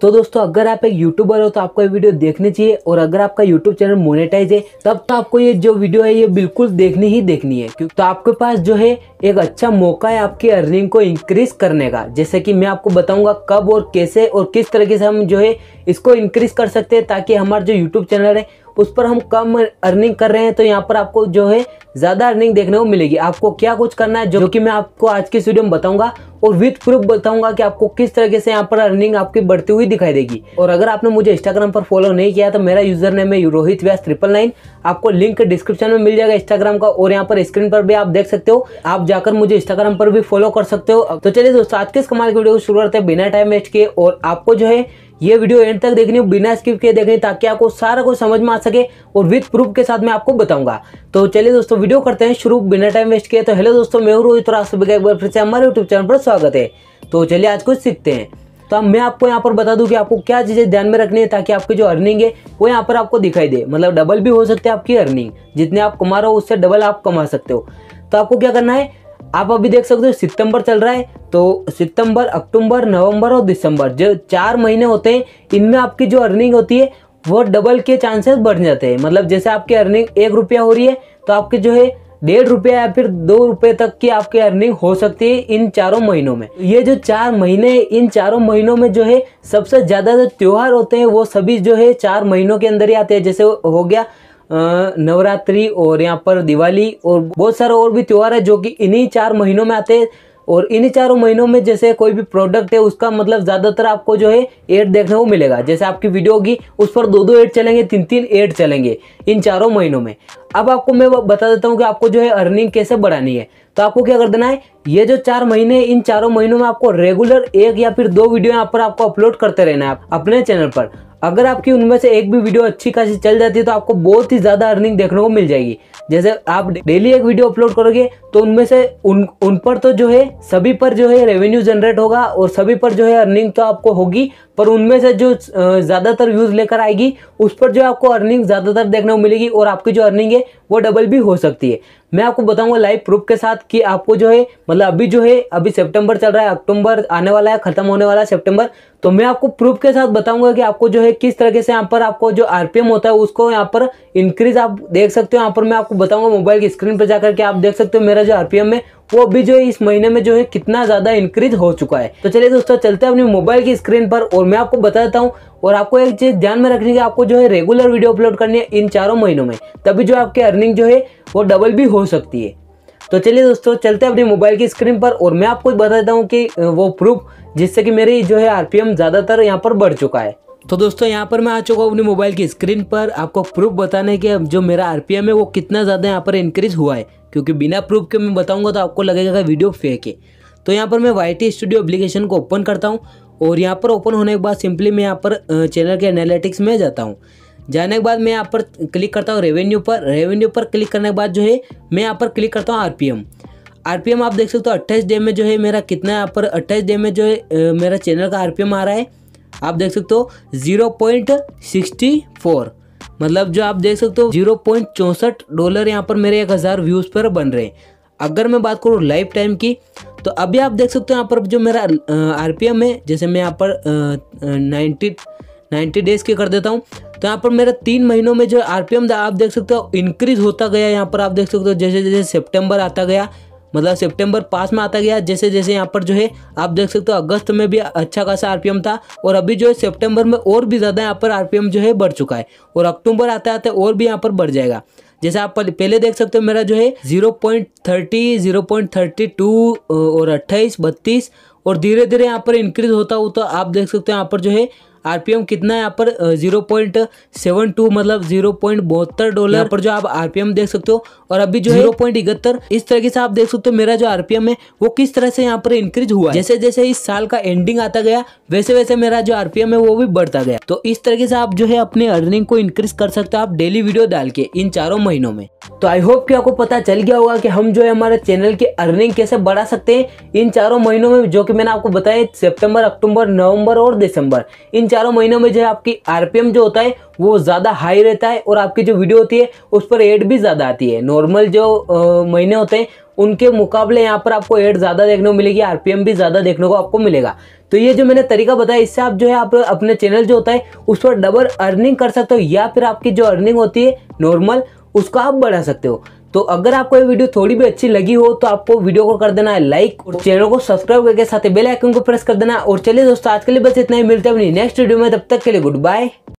तो दोस्तों अगर आप एक यूट्यूबर हो तो आपको ये वीडियो देखनी चाहिए और अगर आपका यूट्यूब चैनल मोनेटाइज है तब तो आपको ये जो वीडियो है ये बिल्कुल देखनी ही देखनी है क्योंकि तो आपके पास जो है एक अच्छा मौका है आपकी अर्निंग को इंक्रीज करने का जैसे कि मैं आपको बताऊंगा कब और कैसे और किस तरीके से हम जो है इसको इंक्रीज कर सकते हैं ताकि हमारा जो यूट्यूब चैनल है उस पर हम कम अर्निंग कर रहे हैं तो यहाँ पर आपको जो है ज़्यादा अर्निंग देखने को मिलेगी आपको क्या कुछ करना है जो कि मैं आपको आज के वीडियो में बताऊंगा और विथ प्रूफ बताऊंगा कि आपको किस तरीके से यहाँ पर अर्निंग आपकी बढ़ती हुई दिखाई देगी और अगर आपने मुझे इंस्टाग्राम पर फॉलो नहीं किया तो मेरा यूजर नेम है रोहित व्यास ट्रिपल नाइन आपको लिंक डिस्क्रिप्शन में मिल जाएगा इंस्टाग्राम का और यहाँ पर स्क्रीन पर भी आप देख सकते हो आप जाकर मुझे इंस्टाग्राम पर भी फॉलो कर सकते हो तो चलिए दोस्तों आज के इस कमाल की वीडियो को शुरू करते हैं बिना टाइम वेस्ट किए और आपको जो है ये वीडियो एंड तक देखनी बिना स्किप किए देखनी ताकि आपको सारा कुछ समझ में आ सके और विथ प्रूफ के साथ मैं आपको बताऊंगा तो चलिए दोस्तों वीडियो करते हैं शुरू बिना टाइम वेस्ट किए तो हेलो दोस्तों मैं रोहित और आप सभी का एक बार फिर से हमारे यूट्यूब चैनल पर स्वागत है तो चलिए आज कुछ सीखते हैं तो अब मैं आपको यहाँ पर बता दूँ कि आपको क्या चीज़ें ध्यान में रखनी है ताकि आपकी जो अर्निंग है वो यहाँ पर आपको दिखाई दे मतलब डबल भी हो सकती है आपकी अर्निंग जितने आप कमा रहे हो उससे डबल आप कमा सकते हो तो आपको क्या करना है आप अभी देख सकते हो सितंबर चल रहा है तो सितंबर अक्टूबर नवंबर और दिसंबर जो चार महीने होते हैं इनमें आपकी जो अर्निंग होती है वो डबल के चांसेस बढ़ जाते हैं मतलब जैसे आपकी अर्निंग एक रुपया हो रही है तो आपके जो है डेढ़ रुपया या फिर दो रुपये तक की आपकी अर्निंग हो सकती है इन चारों महीनों में ये जो चार महीने इन चारों महीनों में जो है सबसे ज़्यादा जो त्यौहार होते हैं वो सभी जो है चार महीनों के अंदर ही आते हैं जैसे हो गया नवरात्रि और यहाँ पर दिवाली और बहुत सारे और भी त्यौहार है जो कि इन्हीं चार महीनों में आते हैं और इन चारों महीनों में जैसे कोई भी प्रोडक्ट है उसका मतलब ज़्यादातर आपको जो है एड देखने को मिलेगा जैसे आपकी वीडियो होगी उस पर दो दो एड चलेंगे तीन तीन एड चलेंगे इन चारों महीनों में अब आपको मैं बता देता हूँ कि आपको जो है अर्निंग कैसे बढ़ानी है तो आपको क्या कर देना है ये जो चार महीने इन चारों महीनों में आपको रेगुलर एक या फिर दो वीडियो यहाँ पर आपको अपलोड करते रहना है अपने चैनल पर अगर आपकी उनमें से एक भी वीडियो अच्छी खासी चल जाती है तो आपको बहुत ही ज़्यादा अर्निंग देखने को मिल जाएगी जैसे आप डेली एक वीडियो अपलोड करोगे तो उनमें से उन उन पर तो जो है सभी पर जो है रेवेन्यू जनरेट होगा और सभी पर जो है अर्निंग तो आपको होगी पर उनमें से जो ज़्यादातर व्यूज़ लेकर आएगी उस पर जो आपको अर्निंग ज़्यादातर देखने को मिलेगी और आपकी जो अर्निंग है वो डबल भी हो सकती है मैं आपको बताऊंगा लाइव प्रूफ के साथ कि आपको जो है मतलब अभी जो है अभी सेप्टेम्बर चल रहा है अक्टूबर आने वाला है खत्म होने वाला है सेप्टेम्बर तो मैं आपको प्रूफ के साथ बताऊँगा कि आपको जो है किस तरीके से यहाँ पर आपको जो आर होता है उसको यहाँ पर इंक्रीज आप देख सकते हो यहाँ पर मैं आपको बताऊँगा मोबाइल की स्क्रीन पर जाकर के आप देख सकते हो मेरा वगैरह जो आरपीएम में वो भी जो है इस महीने में जो है कितना ज्यादा इंक्रीज हो चुका है तो चलिए दोस्तों चलते हैं अपने मोबाइल की स्क्रीन पर और मैं आपको बता देता हूँ और आपको एक चीज ध्यान में रखनी है आपको जो है रेगुलर वीडियो अपलोड करनी है इन चारों महीनों में तभी जो आपकी अर्निंग जो है वो डबल भी हो सकती है तो चलिए दोस्तों चलते हैं अपने मोबाइल की स्क्रीन पर और मैं आपको बता देता हूँ कि वो प्रूफ जिससे कि मेरी जो है आरपीएम ज़्यादातर यहाँ पर बढ़ चुका है तो दोस्तों यहाँ पर मैं आ चुका हूँ अपने मोबाइल की स्क्रीन पर आपको प्रूफ बताने के जो मेरा आरपीएम है वो कितना ज़्यादा यहाँ पर इंक्रीज हुआ है क्योंकि बिना प्रूफ के मैं बताऊँगा तो आपको लगेगा वीडियो फेक है तो यहाँ पर मैं वाई टी स्टूडियो अप्लीकेशन को ओपन करता हूँ और यहाँ पर ओपन होने के बाद सिंपली मैं यहाँ पर चैनल के एनालिटिक्स में जाता हूँ जाने के बाद मैं यहाँ पर क्लिक करता हूँ रेवेन्यू पर रेवेन्यू पर क्लिक करने के बाद जो है मैं यहाँ पर क्लिक करता हूँ पी आरपीएम आप देख सकते हो अट्ठाईस डे में जो है मेरा कितना यहाँ पर अट्ठाईस डे में जो है मेरा चैनल का आरपीएम आ रहा है आप देख सकते हो जीरो पॉइंट सिक्सटी फोर मतलब जो आप देख सकते हो जीरो पॉइंट चौंसठ डॉलर यहाँ पर मेरे एक हज़ार व्यूज़ पर बन रहे हैं अगर मैं बात करूँ लाइफ टाइम की तो अभी आप देख सकते हो यहाँ पर जो मेरा आर है जैसे मैं यहाँ पर नाइन्टी नाइन्टी डेज़ के कर देता हूँ तो यहाँ पर मेरा तीन महीनों में जो आर पी एम था आप देख सकते हो इंक्रीज होता गया यहाँ पर आप देख सकते हो जैसे जैसे सेप्टेम्बर आता गया मतलब सितंबर पास में आता गया जैसे जैसे यहाँ पर जो है आप देख सकते हो अगस्त में भी अच्छा खासा आरपीएम था और अभी जो है सितंबर में और भी ज़्यादा यहाँ पर आरपीएम जो है बढ़ चुका है और अक्टूबर आते आते और भी यहाँ पर बढ़ जाएगा जैसे आप पहले देख सकते हो मेरा जो है zero point thirty zero point thirty two और अट्ठाईस बत्तीस और धीरे धीरे यहाँ पर इंक्रीज होता हो तो आप देख सकते हो यहाँ पर जो है आरपीएम कितना है यहाँ पर जीरो पॉइंट सेवन टू मतलब जीरो पॉइंट बहत्तर डॉलर पर जो आप आरपीएम देख सकते हो और अभी जो जीरो पॉइंट इकहत्तर इस तरीके से आप देख सकते हो मेरा जो आरपीएम है वो किस तरह से यहाँ पर इंक्रीज हुआ जैसे जैसे इस साल का एंडिंग आता गया वैसे वैसे मेरा जो आरपीएम है वो भी बढ़ता गया तो इस तरीके से आप जो है अपने अर्निंग को इंक्रीज कर सकते हो आप डेली वीडियो डाल के इन चारों महीनों में तो आई होप कि आपको पता चल गया होगा कि हम जो है हमारे चैनल की अर्निंग कैसे बढ़ा सकते हैं इन चारों महीनों में जो कि मैंने आपको बताया सितंबर अक्टूबर नवंबर और दिसंबर इन चारों महीनों में जो है आपकी आरपीएम जो होता है वो ज़्यादा हाई रहता है और आपकी जो वीडियो होती है उस पर एड भी ज़्यादा आती है नॉर्मल जो आ, महीने होते हैं उनके मुकाबले यहाँ पर आपको एड ज़्यादा देखने को मिलेगी आरपीएम भी ज़्यादा देखने को आपको मिलेगा तो ये जो मैंने तरीका बताया इससे आप जो है आप अपने चैनल जो होता है उस पर डबल अर्निंग कर सकते हो या फिर आपकी जो अर्निंग होती है नॉर्मल उसको आप बढ़ा सकते हो तो अगर आपको ये वीडियो थोड़ी भी अच्छी लगी हो तो आपको वीडियो को कर देना है लाइक और चैनल को सब्सक्राइब करके साथ बेल आइकन को प्रेस कर देना और चलिए दोस्तों आज के लिए बस इतना ही मिलते हैं अपनी नेक्स्ट वीडियो में तब तक के लिए गुड बाय